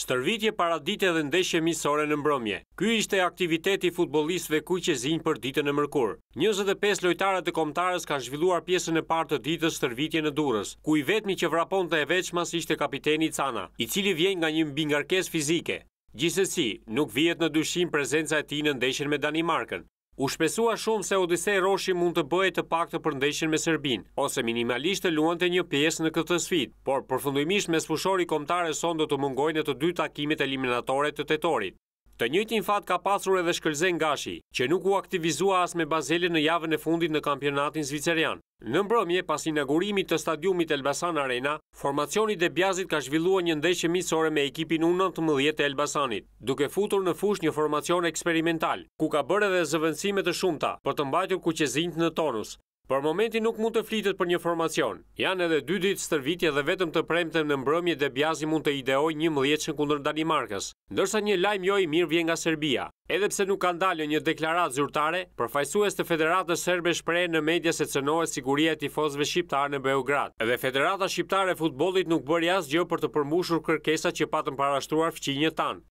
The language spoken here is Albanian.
Stërvitje paradite dhe ndeshje misore në mbromje. Ky ishte aktiviteti futbolistve ku që zinjë për ditën e mërkur. 25 lojtarët e komtarës kanë zhvilluar pjesën e partë të ditës stërvitje në durës, ku i vetëmi që vrapon të e veçmas ishte kapiteni Cana, i cili vjen nga një mbingarkes fizike. Gjithsesi, nuk vihet në dushim prezenca e ti në ndeshjen me Danimarkën. U shpesua shumë se Odisej Roshi mund të bëjë të pak të përndeshin me Serbin, ose minimalisht të luante një pjesë në këtë sfit, por përfundimisht me sfushori komtare son do të mungojnë të dy takimit eliminatore të tetorit. Të njëjtin fat ka pasur edhe shkëlzen gashi, që nuk u aktivizua as me bazele në javën e fundit në kampionatin zvicerian. Në mbrëmje, pas inaugurimit të stadiumit Elbasan Arena, formacionit dhe bjazit ka zhvillua një ndeshje misore me ekipin 19 të mëdhjet e Elbasanit, duke futur në fush një formacion eksperimental, ku ka bërë dhe zëvëndësime të shumta për të mbajtur kuqezint në tonus. Për momenti nuk mund të flitet për një formacion. Janë edhe dy ditë stërvitje dhe vetëm të premte në mbrëmje dhe bjazi mund të ideoj një në kundër Danimarkës, ndërsa një lajmë joj mirë vjen nga Serbia. Edhe pse nuk kanë dalë një deklarat zyrtare, përfajsues të Federatës Serbe shprejë në media se cënohet siguria tifozve shqiptarë në Beograd. Edhe Federata Shqiptare Futbolit nuk bërë jasë gjë për të përmbushur kërkesa që patën parashtruar fqinjë tanë.